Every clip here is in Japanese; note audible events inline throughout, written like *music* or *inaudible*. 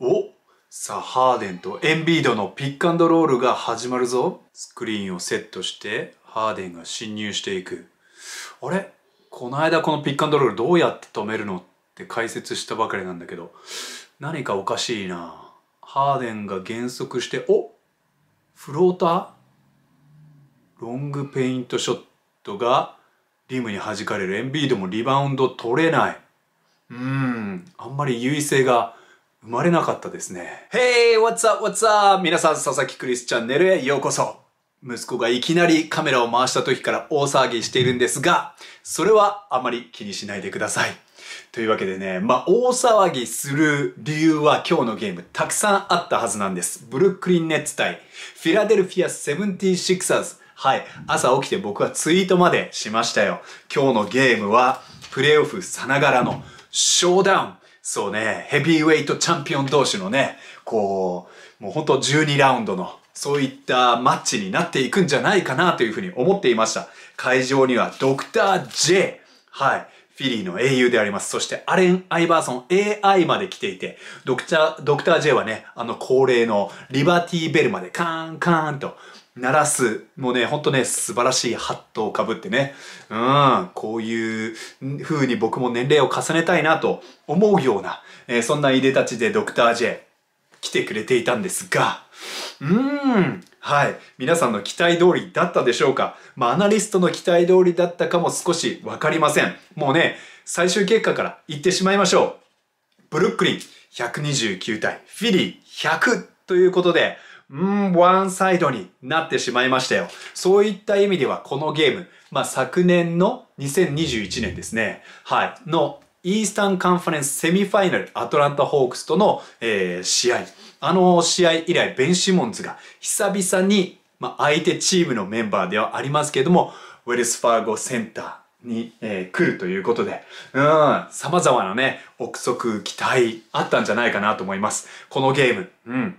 おさあハーデンとエンビードのピックアンドロールが始まるぞスクリーンをセットしてハーデンが侵入していくあれこの間このピックアンドロールどうやって止めるのって解説したばかりなんだけど何かおかしいなハーデンが減速しておフローターロングペイントショットがリムに弾かれるエンビードもリバウンド取れないうんあんまり優位性が生まれなかったですね。Hey, what's up, what's up? 皆さん、佐々木クリスチャンネルへようこそ。息子がいきなりカメラを回した時から大騒ぎしているんですが、それはあまり気にしないでください。というわけでね、まあ、大騒ぎする理由は今日のゲームたくさんあったはずなんです。ブルックリンネッツ対フィラデルフィアセブンティーシ e r ズ。はい。朝起きて僕はツイートまでしましたよ。今日のゲームはプレイオフさながらのショーダウン。そうね、ヘビーウェイトチャンピオン同士のね、こう、もうほんと12ラウンドの、そういったマッチになっていくんじゃないかなというふうに思っていました。会場にはドクター J。はい。フィリーの英雄であります。そしてアレン・アイバーソン AI まで来ていて、ドクター、ドクター J はね、あの恒例のリバティベルまでカーンカーンと鳴らす。もうね、ほんとね、素晴らしいハットをかぶってね。うん、こういう風に僕も年齢を重ねたいなと思うような、えー、そんないでたちでドクター J 来てくれていたんですが、うーん。はい。皆さんの期待通りだったでしょうかまあ、アナリストの期待通りだったかも少しわかりません。もうね、最終結果から言ってしまいましょう。ブルックリン129対フィリー100ということで、うん、ワンサイドになってしまいましたよ。そういった意味ではこのゲーム、まあ、昨年の2021年ですね。はい。のイースタンカンファレンスセミファイナルアトランタホークスとの、えー、試合。あの試合以来、ベン・シモンズが久々に、まあ、相手チームのメンバーではありますけれども、ウェルス・ファーゴセンターに、えー、来るということで、うん、様々なね、憶測、期待、あったんじゃないかなと思います。このゲーム、うん。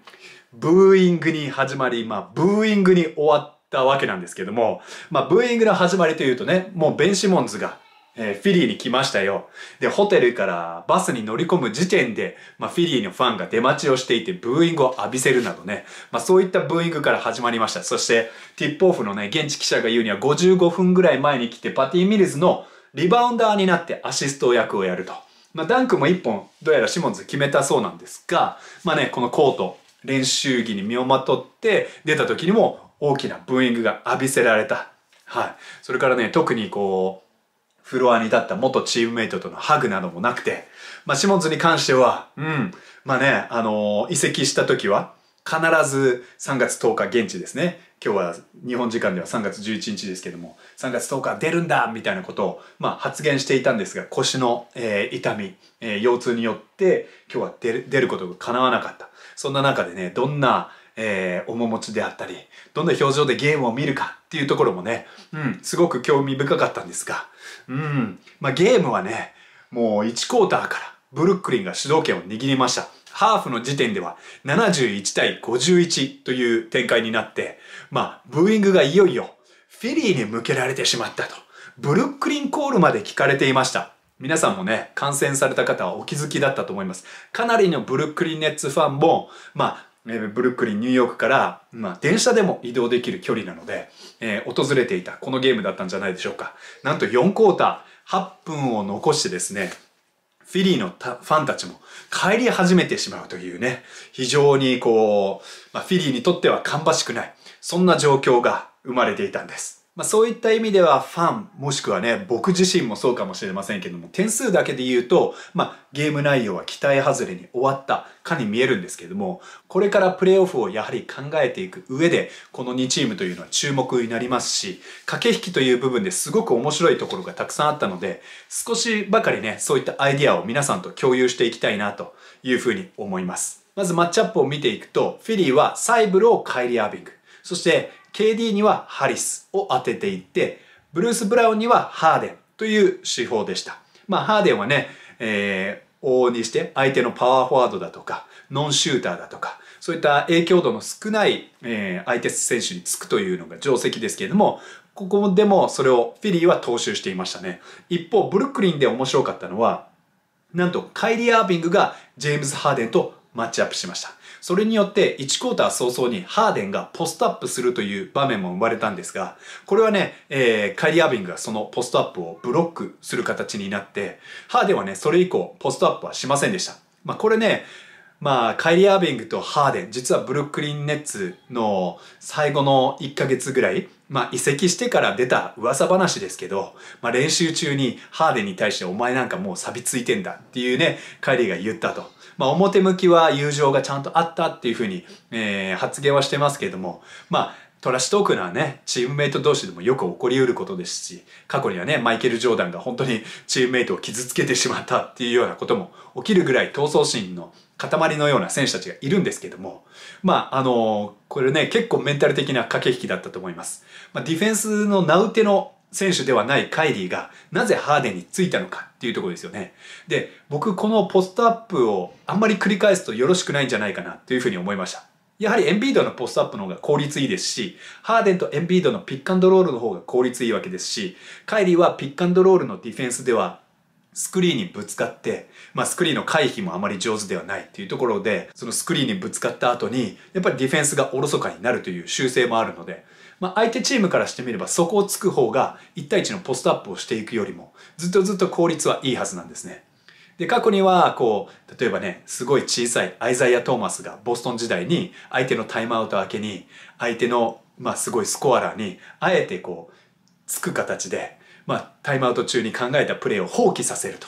ブーイングに始まり、まあ、ブーイングに終わったわけなんですけども、まあ、ブーイングの始まりというとね、もうベン・シモンズがえー、フィリーに来ましたよ。で、ホテルからバスに乗り込む時点で、まあ、フィリーのファンが出待ちをしていて、ブーイングを浴びせるなどね、まあ、そういったブーイングから始まりました。そして、ティップオフのね、現地記者が言うには55分ぐらい前に来て、パティ・ミルズのリバウンダーになってアシスト役をやると。まあ、ダンクも1本、どうやらシモンズ決めたそうなんですが、まあね、このコート、練習着に身をまとって出た時にも大きなブーイングが浴びせられた。はい。それからね、特にこう、フロアに立った元チームメイトとのハグなどもなくて、まあ、シモンズに関しては、うん、まあね、あのー、移籍した時は、必ず3月10日現地ですね。今日は日本時間では3月11日ですけども、3月10日出るんだみたいなことを、まあ、発言していたんですが、腰の、えー、痛み、えー、腰痛によって今日は出る出ることが叶わなかった。そんな中でね、どんなえー、面持ちであったりどんな表情でゲームを見るかっていうところもね、うん、すごく興味深かったんですが、うんまあ、ゲームはねもう1クォーターからブルックリンが主導権を握りました。ハーフの時点では71対51という展開になって、まあ、ブーイングがいよいよフィリーに向けられてしまったと。ブルックリンコールまで聞かれていました。皆さんもね、感染された方はお気づきだったと思います。かなりのブルックリンネッツファンも、まあ、えブルックリン、ニューヨークから、まあ、電車でも移動できる距離なので、えー、訪れていたこのゲームだったんじゃないでしょうか。なんと4クォーター、8分を残してですね、フィリーのファンたちも帰り始めてしまうというね、非常にこう、まあ、フィリーにとっては芳しくない、そんな状況が生まれていたんです。まあ、そういった意味ではファン、もしくはね、僕自身もそうかもしれませんけども、点数だけで言うと、まあ、ゲーム内容は期待外れに終わったかに見えるんですけども、これからプレーオフをやはり考えていく上で、この2チームというのは注目になりますし、駆け引きという部分ですごく面白いところがたくさんあったので、少しばかりね、そういったアイディアを皆さんと共有していきたいなというふうに思います。まずマッチアップを見ていくと、フィリーはサイブルをカイリー・アービング。そして KD にはハリスを当てていってブルース・ブラウンにはハーデンという手法でした。まあ、ハーデンはね、えー、往々にして相手のパワーフォワードだとかノンシューターだとかそういった影響度の少ない、えー、相手選手につくというのが定石ですけれどもここでもそれをフィリーは踏襲していましたね一方ブルックリンで面白かったのはなんとカイリー・アービングがジェームズ・ハーデンとマッチアップしましたそれによって1クォーター早々にハーデンがポストアップするという場面も生まれたんですが、これはね、えー、カイリー・アービングがそのポストアップをブロックする形になって、ハーデンはね、それ以降ポストアップはしませんでした。まあこれね、まあ、カイリー・アービングとハーデン、実はブルックリン・ネッツの最後の1ヶ月ぐらい、まあ、移籍してから出た噂話ですけど、まあ、練習中にハーデンに対してお前なんかもう錆びついてんだっていうね、カイリーが言ったと。まあ、表向きは友情がちゃんとあったっていうふうに、えー、発言はしてますけれども、まあ、トラッシュトークなね、チームメイト同士でもよく起こり得ることですし、過去にはね、マイケル・ジョーダンが本当に *laughs* チームメイトを傷つけてしまったっていうようなことも起きるぐらい闘争心の塊のような選手たちがいるんですけども、まあ、あのー、これね、結構メンタル的な駆け引きだったと思います。まあ、ディフェンスの名打ての選手ではないカイリーがなぜハーデンについたのかっていうところですよね。で、僕このポストアップをあんまり繰り返すとよろしくないんじゃないかなというふうに思いました。やはりエンビードのポストアップの方が効率いいですし、ハーデンとエンビードのピックアンドロールの方が効率いいわけですし、カイリーはピックアンドロールのディフェンスではスクリーンにぶつかって、まあ、スクリーンの回避もあまり上手ではないっていうところで、そのスクリーンにぶつかった後に、やっぱりディフェンスがおろそかになるという習性もあるので、まあ、相手チームからしてみればそこをつく方が1対1のポストアップをしていくよりもずっとずっと効率はいいはずなんですね。で、過去には、こう、例えばね、すごい小さいアイザイア・トーマスがボストン時代に相手のタイムアウト明けに、相手の、まあすごいスコアラーに、あえてこう、つく形で、まあタイムアウト中に考えたプレーを放棄させると。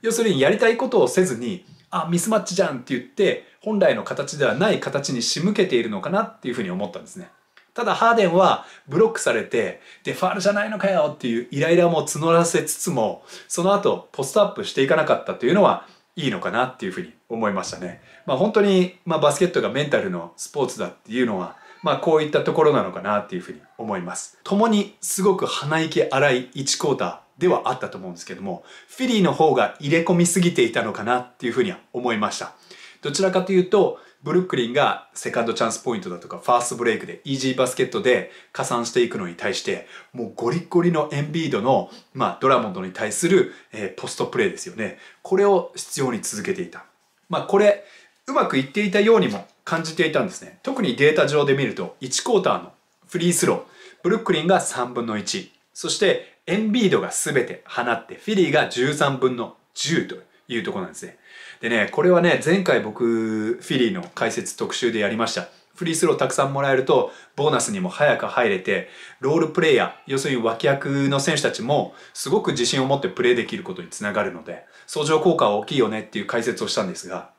要するにやりたいことをせずに、あ、ミスマッチじゃんって言って、本来の形ではない形に仕向けているのかなっていうふうに思ったんですね。ただハーデンはブロックされて、で、ファールじゃないのかよっていうイライラも募らせつつも、その後ポストアップしていかなかったというのはいいのかなっていうふうに思いましたね。まあ本当に、まあ、バスケットがメンタルのスポーツだっていうのは、まあこういったところなのかなっていうふうに思います。共にすごく鼻息荒い1クォーター、ではあったと思うんですけども、フィリーの方が入れ込みすぎていたのかなっていうふうには思いました。どちらかというと、ブルックリンがセカンドチャンスポイントだとかファーストブレイクでイージーバスケットで加算していくのに対してもうゴリゴリのエンビードの、まあ、ドラモンドに対する、えー、ポストプレーですよねこれを必要に続けていた、まあ、これうまくいっていたようにも感じていたんですね特にデータ上で見ると1クォーターのフリースローブルックリンが3分の1そしてエンビードが全て放ってフィリーが13分の10というとこなんですね。でね、これはね、前回僕、フィリーの解説特集でやりました。フリースローたくさんもらえると、ボーナスにも早く入れて、ロールプレイヤー、要するに脇役の選手たちも、すごく自信を持ってプレーできることにつながるので、相乗効果は大きいよねっていう解説をしたんですが、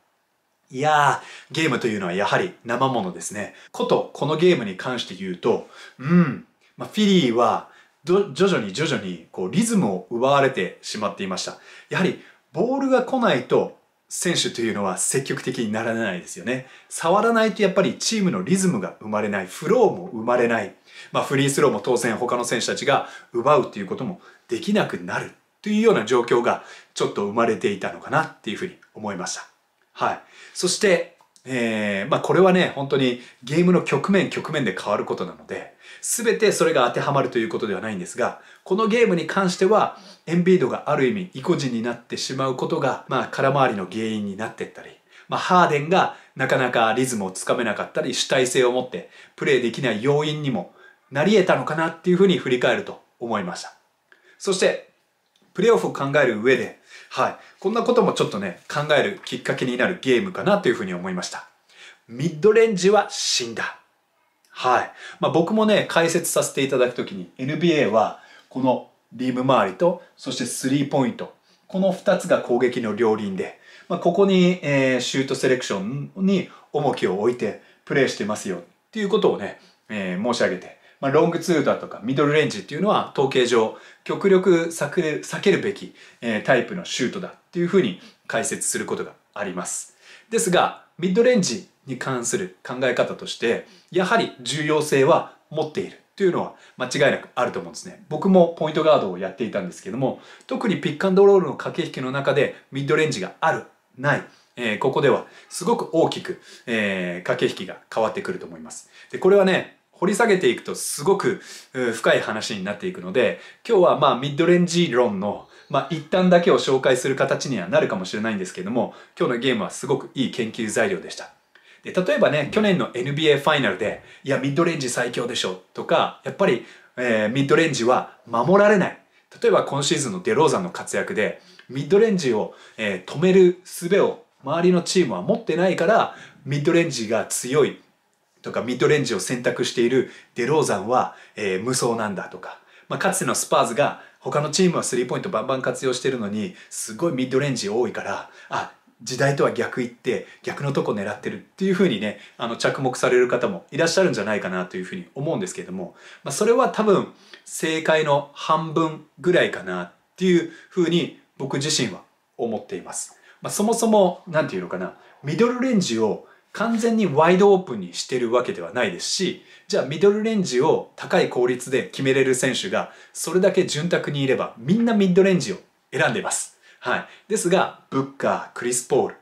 いやー、ゲームというのはやはり生ものですね。こと、このゲームに関して言うと、うん、まあ、フィリーは、徐々に徐々にこうリズムを奪われてしまっていました。やはりボールが来ないと選手というのは積極的にならないですよね。触らないとやっぱりチームのリズムが生まれない、フローも生まれない、まあ、フリースローも当然他の選手たちが奪うということもできなくなるというような状況がちょっと生まれていたのかなっていうふうに思いました。はい。そして、えー、まあこれはね、本当にゲームの局面局面で変わることなので、全てそれが当てはまるということではないんですが、このゲームに関しては、エンビードがある意味、意固地になってしまうことが、まあ、空回りの原因になってったり、まあ、ハーデンがなかなかリズムをつかめなかったり、主体性を持ってプレーできない要因にもなり得たのかなっていうふうに振り返ると思いました。そして、プレーオフを考える上で、はい、こんなこともちょっとね、考えるきっかけになるゲームかなというふうに思いました。ミッドレンジは死んだ。はい。まあ、僕もね、解説させていただくときに NBA はこのリム周りと、そしてスリーポイント。この二つが攻撃の両輪で、まあ、ここに、えー、シュートセレクションに重きを置いてプレーしてますよっていうことをね、えー、申し上げて、まあ、ロングツーだとかミドルレンジっていうのは統計上極力避けるべき、えー、タイプのシュートだっていうふうに解説することがあります。ですが、ミッドレンジに関する考え方としてやはり重要性は持っているというのは間違いなくあると思うんですね僕もポイントガードをやっていたんですけども特にピックアンドロールの駆け引きの中でミッドレンジがあるないえー、ここではすごく大きく、えー、駆け引きが変わってくると思います。でこれはね掘り下げていくとすごく深い話になっていくので今日はまあミッドレンジ論のまあ一端だけを紹介する形にはなるかもしれないんですけども今日のゲームはすごくいい研究材料でした。で、例えばね、去年の NBA ファイナルで、いや、ミッドレンジ最強でしょとか、やっぱり、えー、ミッドレンジは守られない。例えば今シーズンのデローザンの活躍で、ミッドレンジを、えー、止める術を周りのチームは持ってないから、ミッドレンジが強いとか、ミッドレンジを選択しているデローザンは、えー、無双なんだとか、まあ、かつてのスパーズが他のチームはスリーポイントバンバン活用してるのに、すごいミッドレンジ多いから、あ、時代とは逆行って逆のとこ狙ってるっていうふうにねあの着目される方もいらっしゃるんじゃないかなというふうに思うんですけれども、まあ、それは多分正解の半分ぐらいかなっていうふうに僕自身は思っています。まあ、そもそも何て言うのかなミドルレンジを完全にワイドオープンにしてるわけではないですしじゃあミドルレンジを高い効率で決めれる選手がそれだけ潤沢にいればみんなミッドレンジを選んでいます。はい。ですが、ブッカー、クリス・ポール、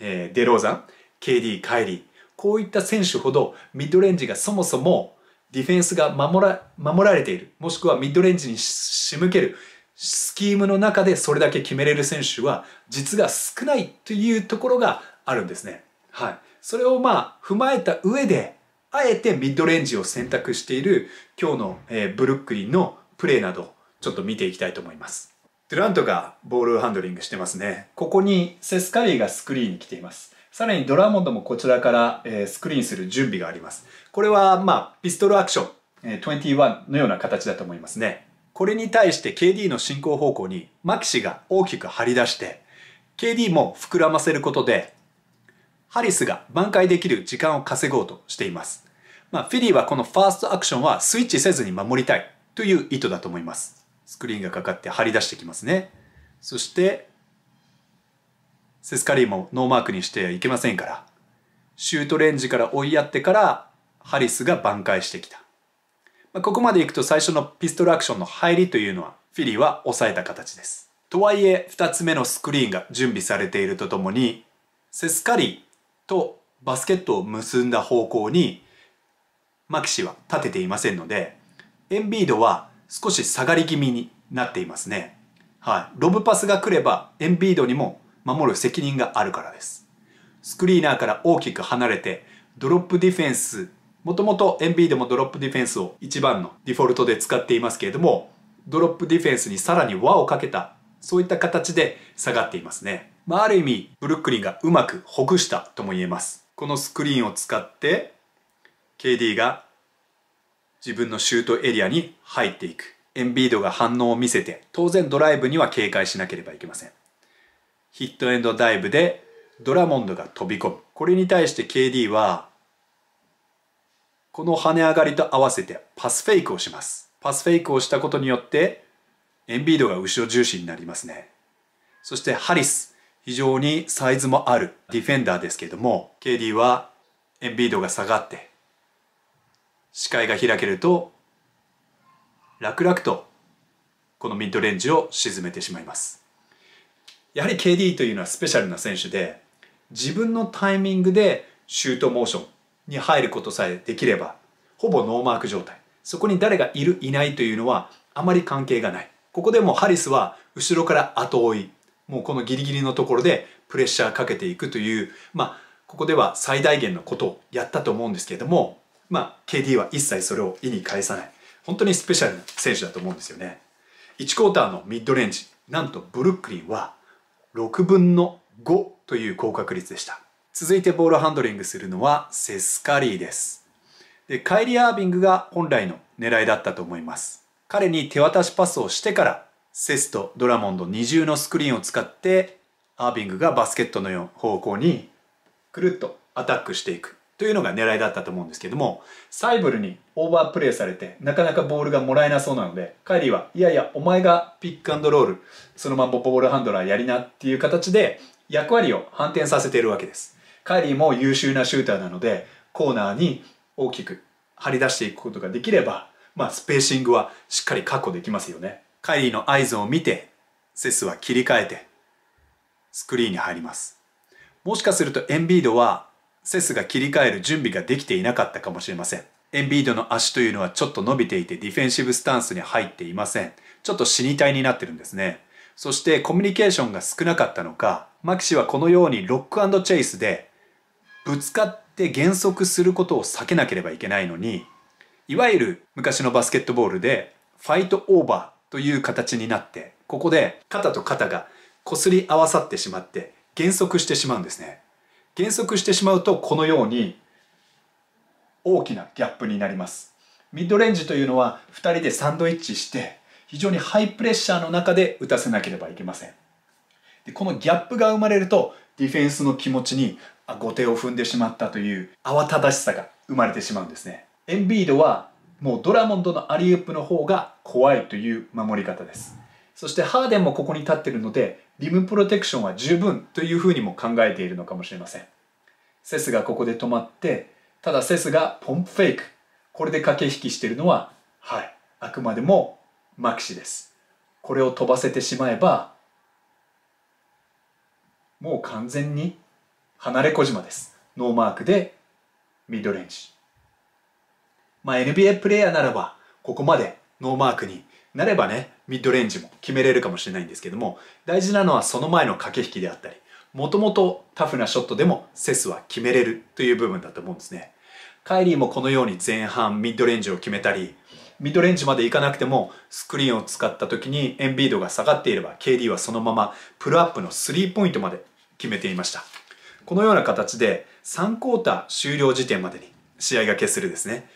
えー、デローザン、KD、カイリー、こういった選手ほどミッドレンジがそもそもディフェンスが守ら守られている、もしくはミッドレンジに仕向けるスキームの中でそれだけ決めれる選手は実が少ないというところがあるんですね。はい。それをまあ踏まえた上で、あえてミッドレンジを選択している今日の、えー、ブルックリンのプレーなどちょっと見ていきたいと思います。ドゥラントがボールハンドリングしてますね。ここにセスカリーがスクリーンに来ています。さらにドラモンドもこちらからスクリーンする準備があります。これはまあピストルアクション21のような形だと思いますね。これに対して KD の進行方向にマキシが大きく張り出して KD も膨らませることでハリスが挽回できる時間を稼ごうとしています。まあ、フィリーはこのファーストアクションはスイッチせずに守りたいという意図だと思います。スクリーンがかかって張り出してきますねそしてセスカリーもノーマークにしてはいけませんからシュートレンジから追いやってからハリスが挽回してきた、まあ、ここまでいくと最初のピストルアクションの入りというのはフィリーは抑えた形ですとはいえ2つ目のスクリーンが準備されているとともにセスカリーとバスケットを結んだ方向にマキシは立てていませんのでエンビードは少し下がり気味になっていますね。はい。ロブパスが来れば、エンビードにも守る責任があるからです。スクリーナーから大きく離れて、ドロップディフェンス、もともとエンビードもドロップディフェンスを1番のデフォルトで使っていますけれども、ドロップディフェンスにさらに輪をかけた、そういった形で下がっていますね。まあ、ある意味、ブルックリンがうまくほぐしたとも言えます。このスクリーンを使って、KD が自分のシュートエリアに入っていく。エンビードが反応を見せて、当然ドライブには警戒しなければいけません。ヒットエンドダイブでドラモンドが飛び込む。これに対して KD は、この跳ね上がりと合わせてパスフェイクをします。パスフェイクをしたことによって、エンビードが後ろ重視になりますね。そしてハリス、非常にサイズもあるディフェンダーですけれども、KD はエンビードが下がって視界が開けると楽々とこのミッドレンジを沈めてしまいますやはり KD というのはスペシャルな選手で自分のタイミングでシュートモーションに入ることさえできればほぼノーマーク状態そこに誰がいるいないというのはあまり関係がないここでもハリスは後ろから後追いもうこのギリギリのところでプレッシャーかけていくというまあここでは最大限のことをやったと思うんですけれどもまあ、KD は一切それを意に介さない本当にスペシャルな選手だと思うんですよね1クォーターのミッドレンジなんとブルックリンは6分の5という高確率でした続いてボールハンドリングするのはセスカリーですでカイリー・アービングが本来の狙いだったと思います彼に手渡しパスをしてからセスとドラモンド二重のスクリーンを使ってアービングがバスケットの方向にくるっとアタックしていくというのが狙いだったと思うんですけどもサイブルにオーバープレイされてなかなかボールがもらえなそうなのでカイリーはいやいやお前がピックアンドロールそのまんまボールハンドラーやりなっていう形で役割を反転させているわけですカイリーも優秀なシューターなのでコーナーに大きく張り出していくことができれば、まあ、スペーシングはしっかり確保できますよねカイリーの合図を見てセスは切り替えてスクリーンに入りますもしかするとエンビードはセスが切り替える準備ができていなかったかもしれません。エンビードの足というのはちょっと伸びていてディフェンシブスタンスに入っていません。ちょっと死に体になってるんですね。そしてコミュニケーションが少なかったのか、マキシはこのようにロックチェイスでぶつかって減速することを避けなければいけないのに、いわゆる昔のバスケットボールでファイトオーバーという形になって、ここで肩と肩が擦り合わさってしまって減速してしまうんですね。減速してしまうとこのように大きなギャップになりますミッドレンジというのは2人でサンドイッチして非常にハイプレッシャーの中で打たせなければいけませんでこのギャップが生まれるとディフェンスの気持ちに後手を踏んでしまったという慌ただしさが生まれてしまうんですねエンビードはもうドラモンドのアリウープの方が怖いという守り方ですそしてハーデンもここに立ってるのでリムプロテクションは十分というふうにも考えているのかもしれません。セスがここで止まって、ただセスがポンプフェイク、これで駆け引きしているのは、はい、あくまでもマキシです。これを飛ばせてしまえば、もう完全に離れ小島です。ノーマークでミッドレンジ。まあ NBA プレイヤーならば、ここまでノーマークになればね、ミッドレンジも決めれるかもしれないんですけども大事なのはその前の駆け引きであったりもともとタフなショットでもセスは決めれるという部分だと思うんですねカイリーもこのように前半ミッドレンジを決めたりミッドレンジまで行かなくてもスクリーンを使った時にエンビードが下がっていれば KD はそのままプルアップのスリーポイントまで決めていましたこのような形で3クォーター終了時点までに試合が決するですね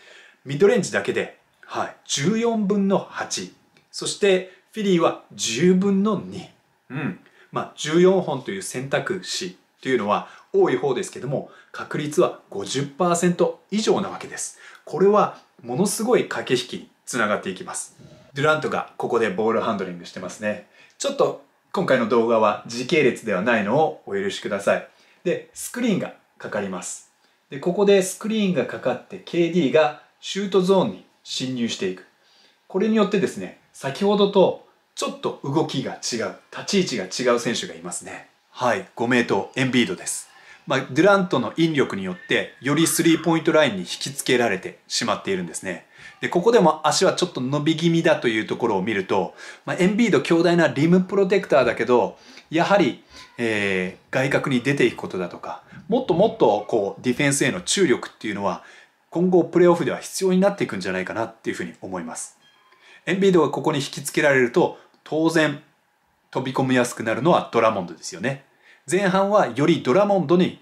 ミッドレンジだけで、はい、14分の8そしてフィリーは10分の2、うんまあ、14本という選択肢というのは多い方ですけども確率は50%以上なわけですこれはものすごい駆け引きにつながっていきますデュラントがここでボールハンドリングしてますねちょっと今回の動画は時系列ではないのをお許しくださいでスクリーンがかかりますでここでスクリーンがかかって KD がシュートゾーンに侵入していくこれによってですね先ほどとちょっと動きが違う、立ち位置が違う選手がいますね。はい、5名とエンビードです。まあ、デュラントの引力によってよりスリーポイントラインに引きつけられてしまっているんですね。でここでも足はちょっと伸び気味だというところを見ると、まあ、エンビード強大なリムプロテクターだけどやはり、えー、外角に出ていくことだとかもっともっとこうディフェンスへの注力っていうのは今後プレーオフでは必要になっていくんじゃないかなっていうふうに思います。エンビードがここに引き付けられると当然飛び込みやすくなるのはドラモンドですよね。前半はよりドラモンドに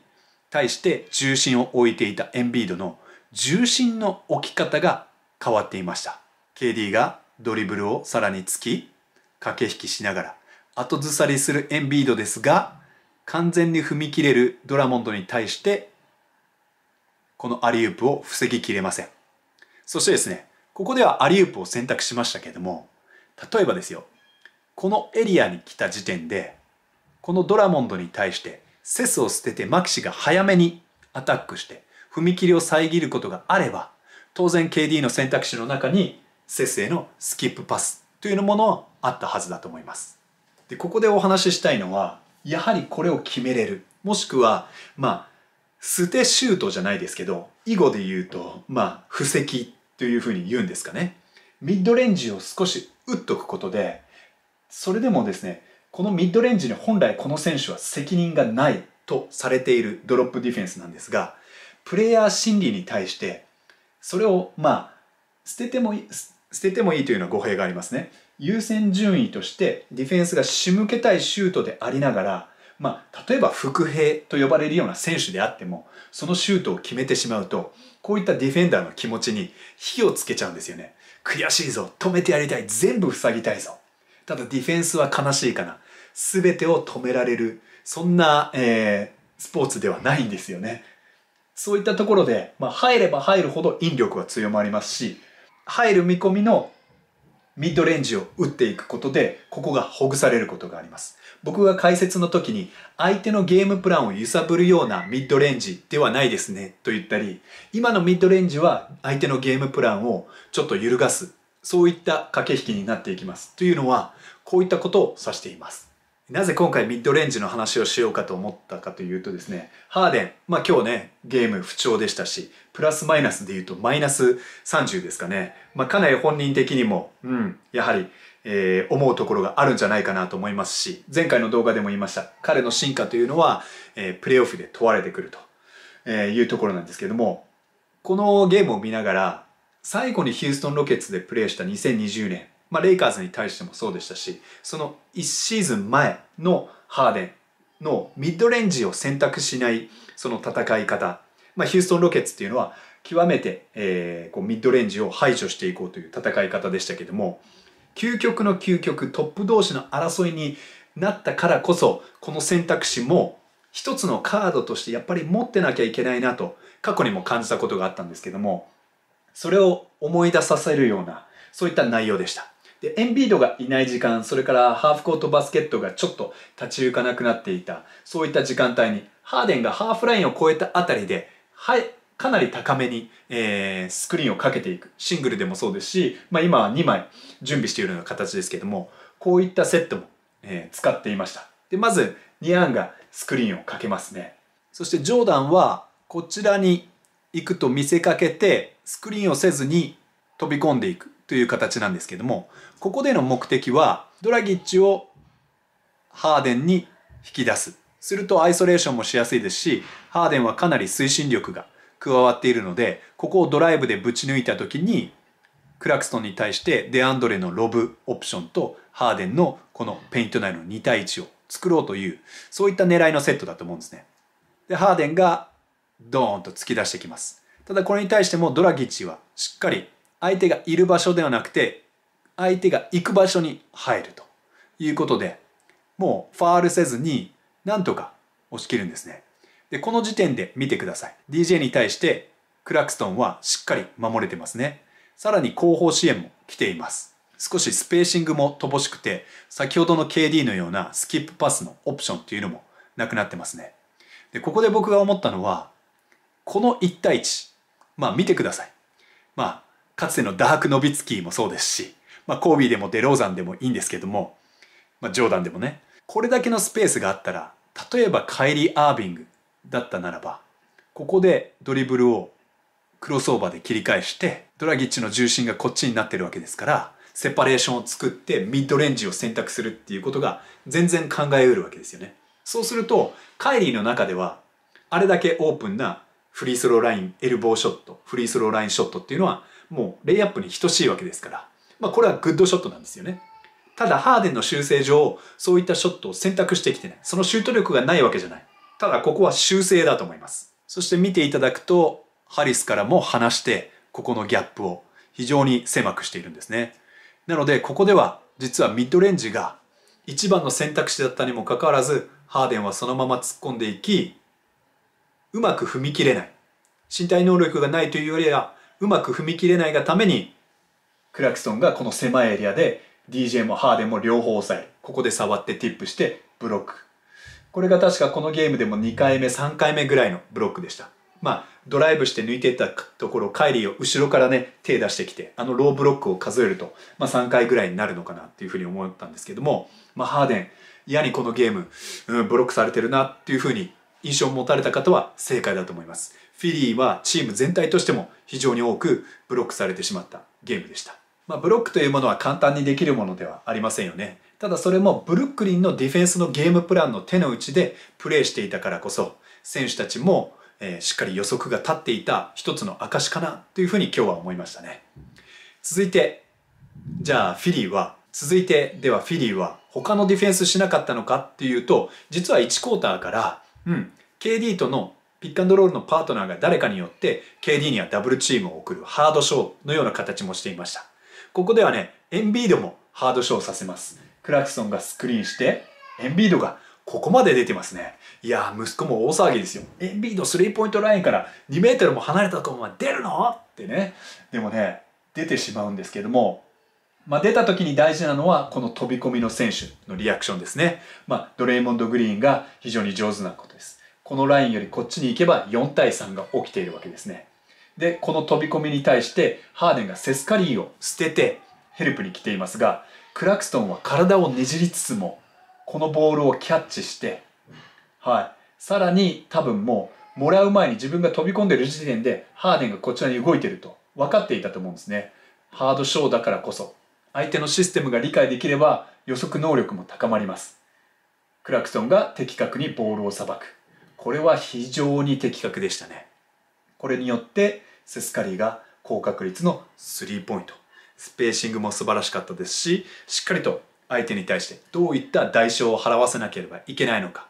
対して重心を置いていたエンビードの重心の置き方が変わっていました。KD がドリブルをさらにつき駆け引きしながら後ずさりするエンビードですが完全に踏み切れるドラモンドに対してこのアリウープを防ぎきれません。そしてですねここではアリウープを選択しましたけれども例えばですよこのエリアに来た時点でこのドラモンドに対してセスを捨ててマキシが早めにアタックして踏切を遮ることがあれば当然 KD の選択肢の中にセスへのスキップパスというものはあったはずだと思います。でここでお話ししたいのはやはりこれを決めれるもしくはまあ捨てシュートじゃないですけど囲碁で言うとまあ布石というふうに言うんですかね。ミッドレンジを少し打っとくことで、それでもですね、このミッドレンジに本来この選手は責任がないとされているドロップディフェンスなんですが、プレイヤー心理に対して、それをまあ、捨ててもいい、捨ててもいいというのは語弊がありますね。優先順位としてディフェンスが仕向けたいシュートでありながら、まあ、例えば副兵と呼ばれるような選手であっても、そのシュートを決めてしまうと、こういったディフェンダーの気持ちに火をつけちゃうんですよね。悔しいぞ、止めてやりたい、全部塞ぎたいぞ。ただディフェンスは悲しいかな。全てを止められる、そんな、えー、スポーツではないんですよね。そういったところで、まあ、入れば入るほど引力は強まりますし、入る見込みのミッドレンジを打っていくことでここがほぐされることがあります僕が解説の時に相手のゲームプランを揺さぶるようなミッドレンジではないですねと言ったり今のミッドレンジは相手のゲームプランをちょっと揺るがすそういった駆け引きになっていきますというのはこういったことを指していますなぜ今回ミッドレンジの話をしようかと思ったかというとですね、ハーデン、まあ今日ね、ゲーム不調でしたし、プラスマイナスで言うとマイナス30ですかね。まあかなり本人的にも、うん、やはり、えー、思うところがあるんじゃないかなと思いますし、前回の動画でも言いました、彼の進化というのは、えー、プレーオフで問われてくると、えー、いうところなんですけども、このゲームを見ながら、最後にヒューストンロケッツでプレーした2020年、まあ、レイカーズに対してもそうでしたし、その1シーズン前のハーデンのミッドレンジを選択しないその戦い方、まあ、ヒューストン・ロケッツっていうのは極めて、えー、こうミッドレンジを排除していこうという戦い方でしたけども、究極の究極トップ同士の争いになったからこそ、この選択肢も一つのカードとしてやっぱり持ってなきゃいけないなと過去にも感じたことがあったんですけども、それを思い出させるような、そういった内容でした。でエンビードがいない時間それからハーフコートバスケットがちょっと立ち行かなくなっていたそういった時間帯にハーデンがハーフラインを越えたあたりで、はい、かなり高めに、えー、スクリーンをかけていくシングルでもそうですし、まあ、今は2枚準備しているような形ですけどもこういったセットも、えー、使っていましたでまずニアンがスクリーンをかけますねそしてジョーダンはこちらに行くと見せかけてスクリーンをせずに飛び込んでいくという形なんですけども、ここでの目的は、ドラギッチをハーデンに引き出す。するとアイソレーションもしやすいですし、ハーデンはかなり推進力が加わっているので、ここをドライブでぶち抜いた時に、クラクストンに対してデアンドレのロブオプションとハーデンのこのペイント内の2対1を作ろうという、そういった狙いのセットだと思うんですね。で、ハーデンがドーンと突き出してきます。ただこれに対してもドラギッチはしっかり相手がいる場所ではなくて相手が行く場所に入るということでもうファールせずになんとか押し切るんですねでこの時点で見てください DJ に対してクラクストンはしっかり守れてますねさらに後方支援も来ています少しスペーシングも乏しくて先ほどの KD のようなスキップパスのオプションっていうのもなくなってますねでここで僕が思ったのはこの1対1まあ見てくださいまあかつてのダーク・ノビツキーもそうですし、まあ、コービーでもデローザンでもいいんですけども、まあ、ジョーダンでもねこれだけのスペースがあったら例えばカイリー・アービングだったならばここでドリブルをクロスオーバーで切り返してドラギッチの重心がこっちになってるわけですからセパレーションを作ってミッドレンジを選択するっていうことが全然考えうるわけですよねそうするとカイリーの中ではあれだけオープンなフリースローラインエルボーショットフリースローラインショットっていうのはもうレイアップに等しいわけですから、まあ、これはグッドショットなんですよね。ただハーデンの修正上そういったショットを選択してきてないそのシュート力がないわけじゃないただここは修正だと思いますそして見ていただくとハリスからも離してここのギャップを非常に狭くしているんですねなのでここでは実はミッドレンジが一番の選択肢だったにもかかわらずハーデンはそのまま突っ込んでいきうまく踏み切れない身体能力がないというよりはうまく踏み切れないがためにクラクソンがこの狭いエリアで DJ もハーデンも両方押さえここで触ってティップしてブロックこれが確かこのゲームでも2回目3回目ぐらいのブロックでしたまあドライブして抜いていったところカイリーを後ろからね手出してきてあのローブロックを数えると、まあ、3回ぐらいになるのかなっていうふうに思ったんですけども、まあ、ハーデンやにこのゲーム、うん、ブロックされてるなっていうふうに印象を持たれた方は正解だと思いますフィリーはチーム全体としても非常に多くブロックされてしまったゲームでした。まあ、ブロックというものは簡単にできるものではありませんよね。ただそれもブルックリンのディフェンスのゲームプランの手の内でプレーしていたからこそ選手たちも、えしっかり予測が立っていた一つの証かなというふうに今日は思いましたね。続いて、じゃあフィリーは、続いてではフィリーは他のディフェンスしなかったのかっていうと、実は1クォーターから、うん、KD とのピックアンドロールのパートナーが誰かによって KD にはダブルチームを送るハードショーのような形もしていました。ここではね、エンビードもハードショーさせます。クラクソンがスクリーンして、エンビードがここまで出てますね。いや息子も大騒ぎですよ。エンビード3ポイントラインから2メートルも離れたところまで出るのってね。でもね、出てしまうんですけども、まあ、出た時に大事なのはこの飛び込みの選手のリアクションですね。まあ、ドレイモンド・グリーンが非常に上手なことです。このラインよりこっちに行けば4対3が起きているわけですね。で、この飛び込みに対してハーデンがセスカリーを捨ててヘルプに来ていますが、クラクストンは体をねじりつつも、このボールをキャッチして、はい。さらに多分もう、もらう前に自分が飛び込んでる時点でハーデンがこちらに動いてると分かっていたと思うんですね。ハードショーだからこそ、相手のシステムが理解できれば予測能力も高まります。クラクソンが的確にボールをさばく。これは非常に的確でしたねこれによってセスカリーが高確率のスリーポイントスペーシングも素晴らしかったですししっかりと相手に対してどういった代償を払わせなければいけないのか、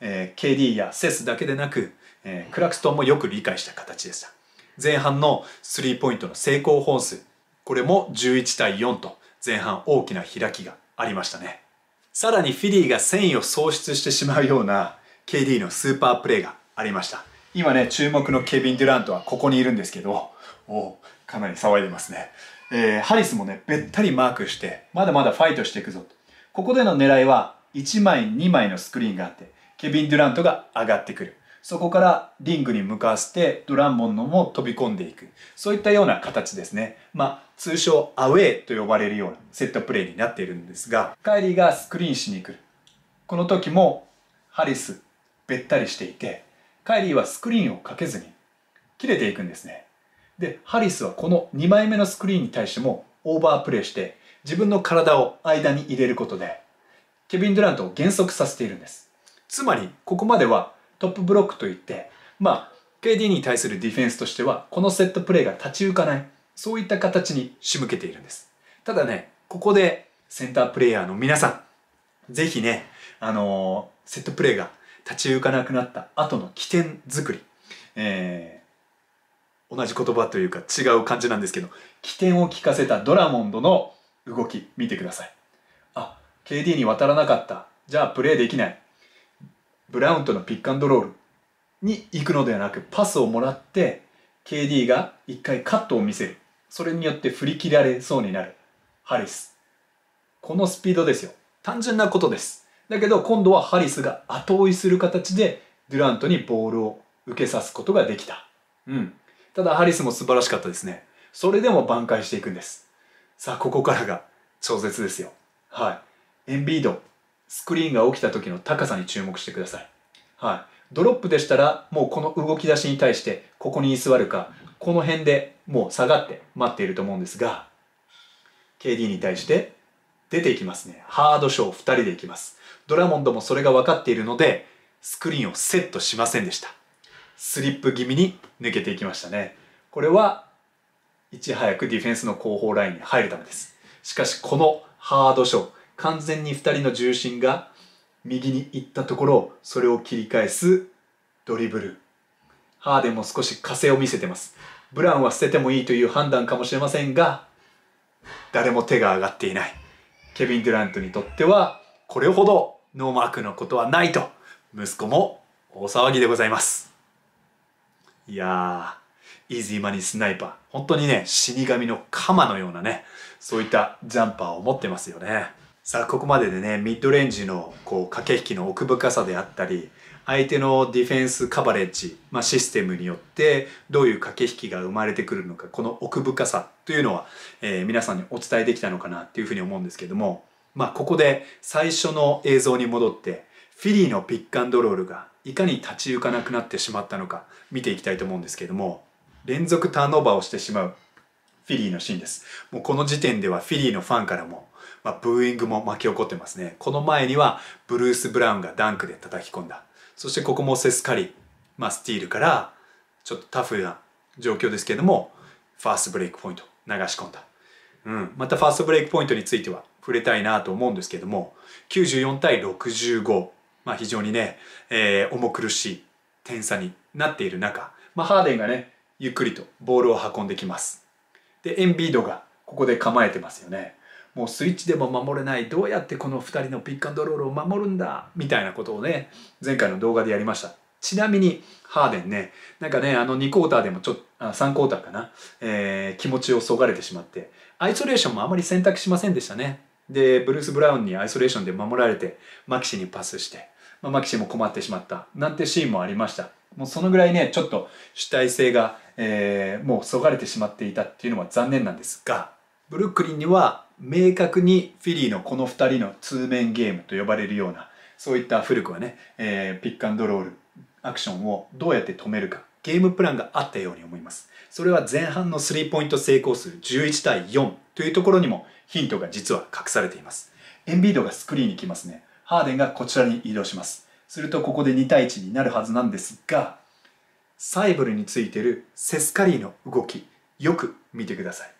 えー、KD やセスだけでなく、えー、クラクストンもよく理解した形でした前半のスリーポイントの成功本数これも11対4と前半大きな開きがありましたねさらにフィリーが戦意を喪失してしまうような KD のスーパープレーがありました今ね注目のケビン・デュラントはここにいるんですけどおかなり騒いでますね、えー、ハリスもねべったりマークしてまだまだファイトしていくぞここでの狙いは1枚2枚のスクリーンがあってケビン・デュラントが上がってくるそこからリングに向かわせてドランモンのも飛び込んでいくそういったような形ですねまあ通称アウェーと呼ばれるようなセットプレーになっているんですがカイリーがスクリーンしに来るこの時もハリスべったりしていてカイリーはスクリーンをかけずに切れていくんですねでハリスはこの2枚目のスクリーンに対してもオーバープレーして自分の体を間に入れることでケビン・ドラントを減速させているんですつまりここまではトップブロックといってまあ KD に対するディフェンスとしてはこのセットプレーが立ち行かないそういった形に仕向けているんですただねここでセンタープレイヤーの皆さんぜひねあのー、セットプレーが立ち行かなくなった後の起点作り、えー、同じ言葉というか違う感じなんですけど起点を聞かせたドラモンドの動き見てくださいあ KD に渡らなかったじゃあプレーできないブラウンとのピックアンドロールに行くのではなくパスをもらって KD が1回カットを見せるそれによって振り切られそうになるハリスこのスピードですよ単純なことですだけど今度はハリスが後追いする形でデュラントにボールを受けさすことができた。うん。ただハリスも素晴らしかったですね。それでも挽回していくんです。さあ、ここからが超絶ですよ。はい。エンビード、スクリーンが起きた時の高さに注目してください。はい。ドロップでしたら、もうこの動き出しに対して、ここに居座るか、この辺でもう下がって待っていると思うんですが、KD に対して出ていきますね。ハードショー2人で行きます。ドラモンドもそれが分かっているので、スクリーンをセットしませんでした。スリップ気味に抜けていきましたね。これは、いち早くディフェンスの後方ラインに入るためです。しかし、このハードショー、完全に2人の重心が右に行ったところ、それを切り返すドリブル。ハーデンも少し風を見せてます。ブラウンは捨ててもいいという判断かもしれませんが、誰も手が上がっていない。ケビン・デュラントにとってはこれほどノーマークのことはないと息子も大騒ぎでございますいやイージーマニースナイパー本当にね死神の鎌のようなねそういったジャンパーを持ってますよねさあここまででねミッドレンジのこう駆け引きの奥深さであったり相手のディフェンスカバレッジ、まあ、システムによってどういう駆け引きが生まれてくるのかこの奥深さというのは、えー、皆さんにお伝えできたのかなっていうふうに思うんですけども、まあ、ここで最初の映像に戻ってフィリーのピックアンドロールがいかに立ち行かなくなってしまったのか見ていきたいと思うんですけども連続ターンオーバーをしてしまうフィリーのシーンです。もうこの時点ではフィリーのファンからも、まあ、ブーイングも巻き起こってますね。この前にはブルース・ブラウンがダンクで叩き込んだ。そしてここもセスカリ、まあ、スティールからちょっとタフな状況ですけどもファーストブレイクポイント流し込んだ、うん、またファーストブレイクポイントについては触れたいなと思うんですけども94対65、まあ、非常にね、えー、重苦しい点差になっている中、まあ、ハーデンがねゆっくりとボールを運んできますでエンビードがここで構えてますよねもうスイッチでも守れないどうやってこの2人のピックアンドロールを守るんだみたいなことをね前回の動画でやりましたちなみにハーデンねなんかねあの2クォーターでもちょあ3クォーターかな、えー、気持ちをそがれてしまってアイソレーションもあまり選択しませんでしたねでブルース・ブラウンにアイソレーションで守られてマキシにパスして、まあ、マキシも困ってしまったなんてシーンもありましたもうそのぐらいねちょっと主体性が、えー、もうそがれてしまっていたっていうのは残念なんですがブルックリンには明確にフィリーのこの2人の通面ゲームと呼ばれるようなそういった古くはね、えー、ピックアンドロールアクションをどうやって止めるかゲームプランがあったように思いますそれは前半のスリーポイント成功数11対4というところにもヒントが実は隠されていますエンビードがスクリーンに来ますねハーデンがこちらに移動しますするとここで2対1になるはずなんですがサイブルについてるセスカリーの動きよく見てください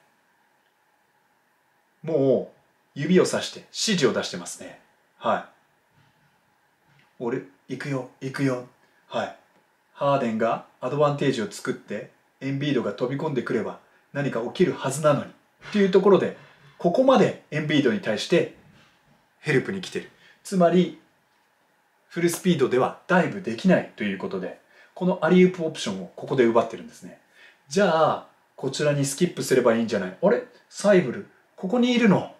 もう指をさして指示を出してますねはい俺行くよ行くよはいハーデンがアドバンテージを作ってエンビードが飛び込んでくれば何か起きるはずなのにっていうところでここまでエンビードに対してヘルプに来てるつまりフルスピードではダイブできないということでこのアリウープオプションをここで奪ってるんですねじゃあこちらにスキップすればいいんじゃないあれサイブルここにいるの。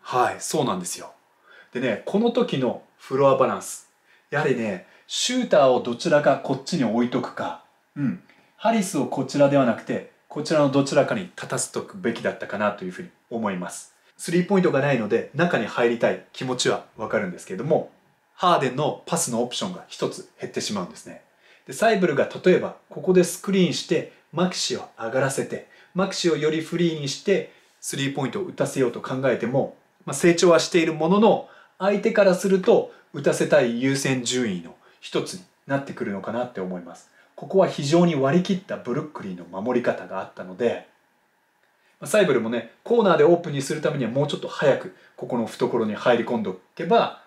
はい、そうなんですよ。でね、この時のフロアバランス。やはりね、シューターをどちらかこっちに置いとくか、うん、ハリスをこちらではなくて、こちらのどちらかに立たせとくべきだったかなというふうに思います。スリーポイントがないので、中に入りたい気持ちはわかるんですけれども、ハーデンのパスのオプションが1つ減ってしまうんですね。で、サイブルが例えば、ここでスクリーンして、マキシを上がらせて、マキシをよりフリーにして、スリーポイントを打たせようと考えても、まあ、成長はしているものの相手からすると打たせたい優先順位の一つになってくるのかなって思います。ここは非常に割り切ったブルックリーの守り方があったので、まサイブルもね、コーナーでオープンにするためにはもうちょっと早くここの懐に入り込んでおけば、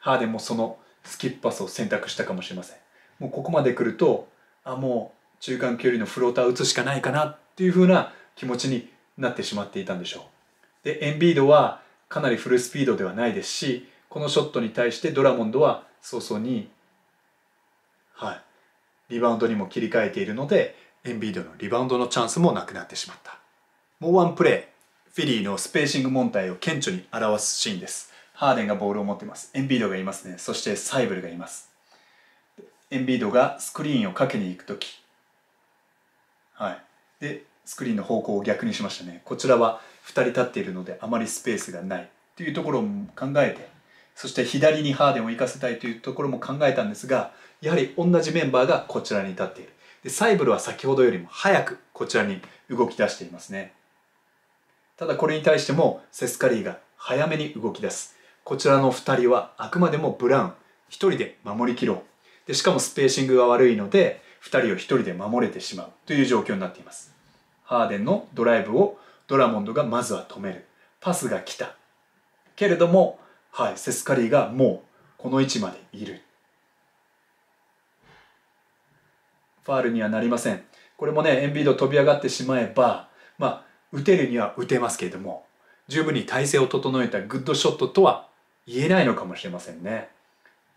ハーデンもそのスキップパスを選択したかもしれません。もうここまで来ると、あ、もう中間距離のフローター打つしかないかなっていう風な気持ちになってしまっていたんでしょう。で、エンビードはかなりフルスピードではないですし、このショットに対してドラモンドは早々に、はい、リバウンドにも切り替えているので、エンビードのリバウンドのチャンスもなくなってしまった。もうワンプレイ、フィリーのスペーシング問題を顕著に表すシーンです。ハーデンがボールを持っています。エンビードがいますね。そしてサイブルがいます。エンビードがスクリーンをかけに行くとき、はい、でスクリーンの方向を逆にしましたねこちらは2人立っているのであまりスペースがないというところも考えてそして左にハーデンを行かせたいというところも考えたんですがやはり同じメンバーがこちらに立っているでサイブルは先ほどよりも早くこちらに動き出していますねただこれに対してもセスカリーが早めに動き出すこちらの2人はあくまでもブラウン1人で守りきろうでしかもスペーシングが悪いので2人を1人で守れてしまうという状況になっていますハーデンのドライブをドラモンドがまずは止めるパスが来たけれども、はい、セスカリーがもうこの位置までいるファールにはなりませんこれもねエンビード飛び上がってしまえばまあ打てるには打てますけれども十分に体勢を整えたグッドショットとは言えないのかもしれませんね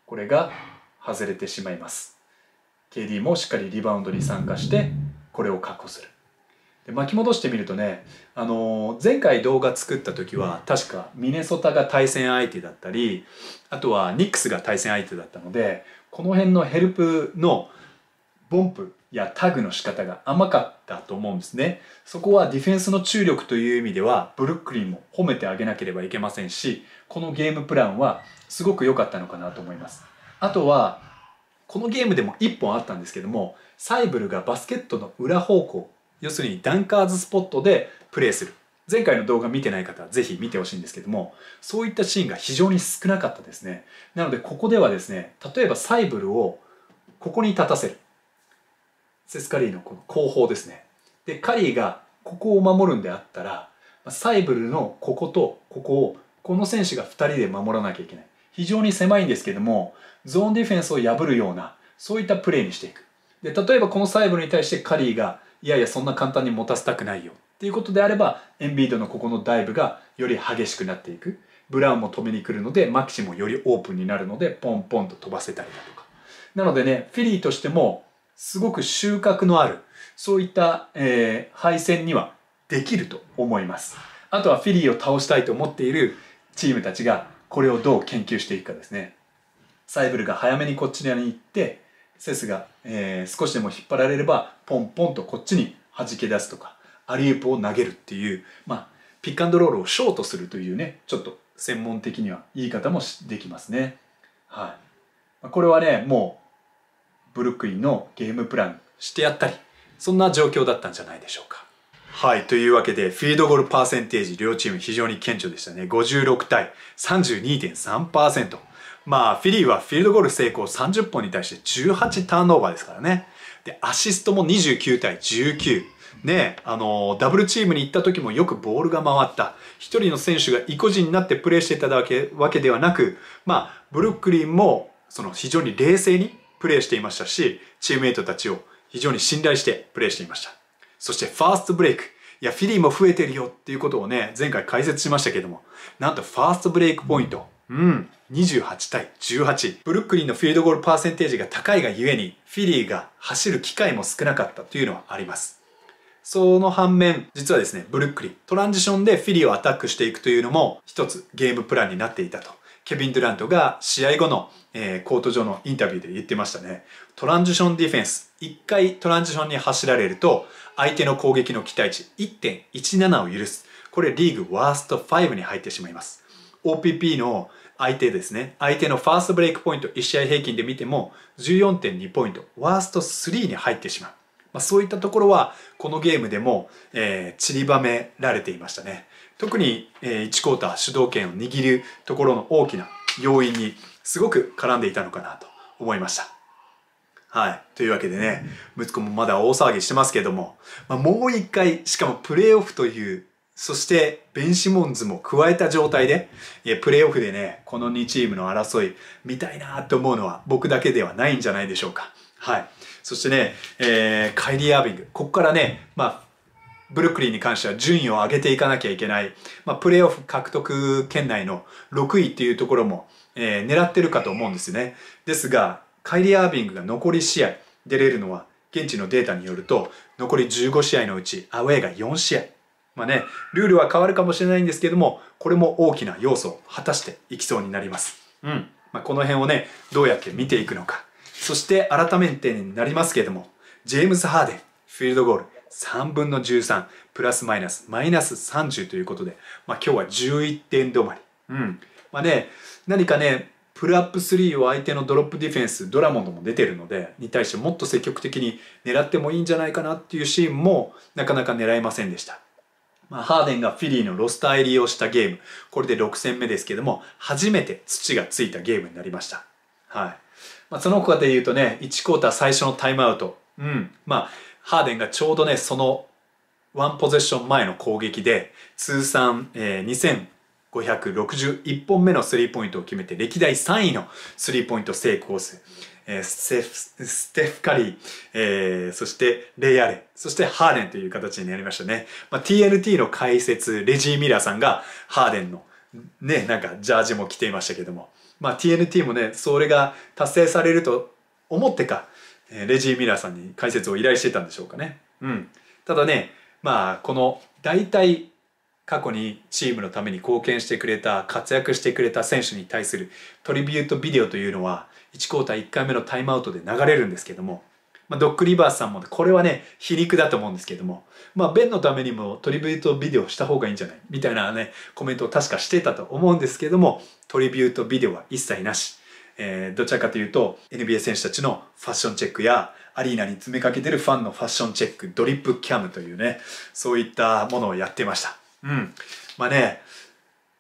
これが外れてしまいます KD もしっかりリバウンドに参加してこれを確保するで巻き戻してみるとね、あの前回動画作った時は確かミネソタが対戦相手だったりあとはニックスが対戦相手だったのでこの辺のヘルプのボンプやタグの仕方が甘かったと思うんですねそこはディフェンスの注力という意味ではブルックリンも褒めてあげなければいけませんしこのゲームプランはすごく良かったのかなと思いますあとはこのゲームでも1本あったんですけどもサイブルがバスケットの裏方向要するにダンカーズスポットでプレーする前回の動画見てない方はぜひ見てほしいんですけどもそういったシーンが非常に少なかったですねなのでここではですね例えばサイブルをここに立たせるセスカリーのこの後方ですねでカリーがここを守るんであったらサイブルのこことここをこの選手が2人で守らなきゃいけない非常に狭いんですけどもゾーンディフェンスを破るようなそういったプレーにしていくで例えばこのサイブルに対してカリーがいやいやそんな簡単に持たせたくないよっていうことであればエンビードのここのダイブがより激しくなっていくブラウンも止めに来るのでマキシもよりオープンになるのでポンポンと飛ばせたりだとかなのでねフィリーとしてもすごく収穫のあるそういった、えー、敗にはできると思いますあとはフィリーを倒したいと思っているチームたちがこれをどう研究していくかですねサイブルが早めにこっちに行ってセスが、えー、少しでも引っ張られればポンポンとこっちに弾け出すとかアリウープを投げるっていう、まあ、ピックアンドロールをショートするというねちょっと専門的には言い方もできますね。はい、これはねもうブルックリンのゲームプランしてやったりそんな状況だったんじゃないでしょうか。はいというわけでフィードゴールパーセンテージ両チーム非常に顕著でしたね56対32.3%。まあ、フィリーはフィールドゴール成功30本に対して18ターンオーバーですからね。で、アシストも29対19。ね、あのダブルチームに行った時もよくボールが回った一人の選手が意固地になってプレーしていただけわけではなく、まあ、ブルックリンもその非常に冷静にプレーしていましたしチームメイトたちを非常に信頼してプレーしていましたそしてファーストブレイクいやフィリーも増えてるよっていうことをね前回解説しましたけどもなんとファーストブレイクポイントうん、28対18。ブルックリンのフィールドゴールパーセンテージが高いがゆえに、フィリーが走る機会も少なかったというのはあります。その反面、実はですね、ブルックリン、トランジションでフィリーをアタックしていくというのも、一つゲームプランになっていたと。ケビン・ドゥラントが試合後の、えー、コート上のインタビューで言ってましたね。トランジションディフェンス。一回トランジションに走られると、相手の攻撃の期待値1.17を許す。これリーグワースト5に入ってしまいます。OPP の相手ですね。相手のファーストブレイクポイント、1試合平均で見ても14.2ポイント、ワースト3に入ってしまう。まあ、そういったところは、このゲームでも、えー、散りばめられていましたね。特に、えー、1クォーター主導権を握るところの大きな要因にすごく絡んでいたのかなと思いました。はい。というわけでね、息子もまだ大騒ぎしてますけども、まあ、もう一回、しかもプレーオフというそして、ベン・シモンズも加えた状態で、プレーオフでね、この2チームの争い、見たいなと思うのは僕だけではないんじゃないでしょうか。はい。そしてね、えー、カイリー・アービング。ここからね、まあ、ブルックリンに関しては順位を上げていかなきゃいけない、まあ、プレーオフ獲得圏内の6位っていうところも、えー、狙ってるかと思うんですね。ですが、カイリー・アービングが残り試合出れるのは、現地のデータによると、残り15試合のうち、アウェイが4試合。まあね、ルールは変わるかもしれないんですけども、これも大きな要素を果たしていきそうになります。うん。まあ、この辺をね、どうやって見ていくのか。そして改めてになりますけれども、ジェームズ・ハーデン、フィールドゴール、3分の13、プラスマイナス、マイナス30ということで、まあ、今日は11点止まり。うん。まあね、何かね、プルアップ3を相手のドロップディフェンスドラモンドも出てるのでに対してもっと積極的に狙ってもいいんじゃないかなっていうシーンもなかなか狙えませんでしたまあ、ハーデンがフィリーのロスター入りをしたゲーム、これで6戦目ですけども、初めて土がついたゲームになりました。はい。まあ、その他で言うとね、1クォーター最初のタイムアウト。うん。まあ、ハーデンがちょうどね、そのワンポゼッション前の攻撃で、通算、えー、2561本目のスリーポイントを決めて、歴代3位のスリーポイント成功数。えステフステフ・カリー、えー、そしてレイ・アレン、そしてハーデンという形になりましたね。まあ、TNT の解説、レジー・ミラーさんがハーデンのね、なんかジャージも着ていましたけども、まあ、TNT もね、それが達成されると思ってか、えレジー・ミラーさんに解説を依頼してたんでしょうかね。うん。ただね、まあ、この大体過去にチームのために貢献してくれた活躍してくれた選手に対するトリビュートビデオというのは1クォーター1回目のタイムアウトで流れるんですけども、まあ、ドック・リバースさんもこれはね皮肉だと思うんですけども、まあ、ベンのためにもトリビュートビデオした方がいいんじゃないみたいなねコメントを確かしてたと思うんですけどもトリビュートビデオは一切なし。えー、どちらかというと NBA 選手たちのファッションチェックやアリーナに詰めかけてるファンのファッションチェックドリップキャムというねそういったものをやってましたうんまあね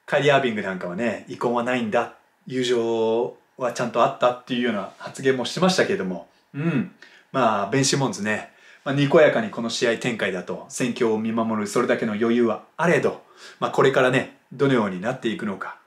カイリー・アービングなんかはね遺恨はないんだ友情はちゃんとあったっていうような発言もしてましたけれども、うん。まあ、ベン・シモンズね、まあ、にこやかにこの試合展開だと戦況を見守るそれだけの余裕はあれど、まあ、これからね、どのようになっていくのか、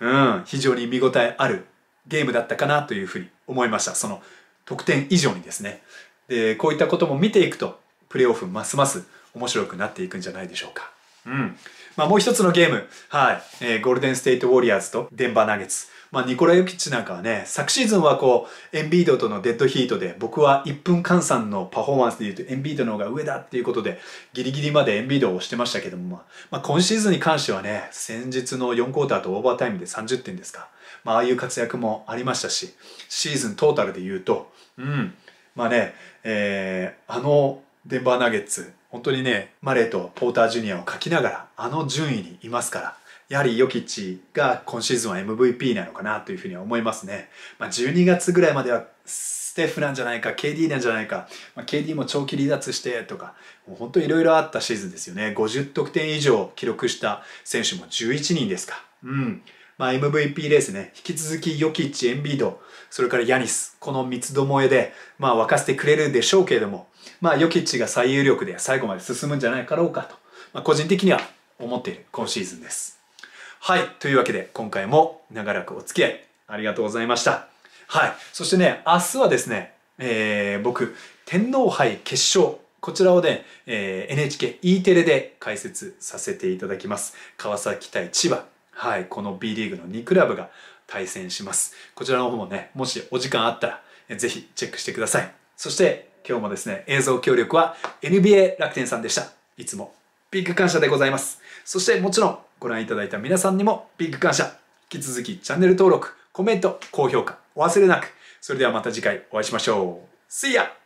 うん、非常に見応えあるゲームだったかなというふうに思いました。その得点以上にですね。で、こういったことも見ていくと、プレーオフますます面白くなっていくんじゃないでしょうか。うん。まあ、もう一つのゲーム、はい、えー、ゴールデンステイトウォリアーズとデンバーナゲッツ。まあ、ニコラ・ヨキッチなんかはね、昨シーズンはこう、エンビードとのデッドヒートで、僕は1分換算のパフォーマンスで言うと、エンビードの方が上だっていうことで、ギリギリまでエンビードを押してましたけども、まあ、今シーズンに関してはね、先日の4クォーターとオーバータイムで30点ですか。まあ、ああいう活躍もありましたし、シーズントータルで言うと、うん、まあね、えー、あのデンバーナゲッツ、本当にね、マレーとポータージュニアを書きながら、あの順位にいますから、やはりヨキッチが今シーズンは MVP なのかなというふうには思いますね。まあ、12月ぐらいまではステフなんじゃないか、KD なんじゃないか、まあ、KD も長期離脱してとか、もう本当いろいろあったシーズンですよね。50得点以上記録した選手も11人ですか。うん。まあ、MVP レースね、引き続きヨキッチ、エンビード、それからヤニス、この三つどもえで、まあ、沸かせてくれるでしょうけれども、まあ、ヨキッチが最有力で最後まで進むんじゃないかろうかと、まあ、個人的には思っている今シーズンです。はい。というわけで、今回も長らくお付き合いありがとうございました。はい。そしてね、明日はですね、えー、僕、天皇杯決勝こちらをね、えー、NHKE テレで解説させていただきます。川崎対千葉。はい、この B リーグの2クラブが対戦します。こちらの方もね、もしお時間あったら、ぜひチェックしてください。そして、今日もですね、映像協力は NBA 楽天さんでした。いつもビッグ感謝でございます。そしてもちろんご覧いただいた皆さんにもビッグ感謝。引き続きチャンネル登録、コメント、高評価お忘れなく。それではまた次回お会いしましょう。See ya!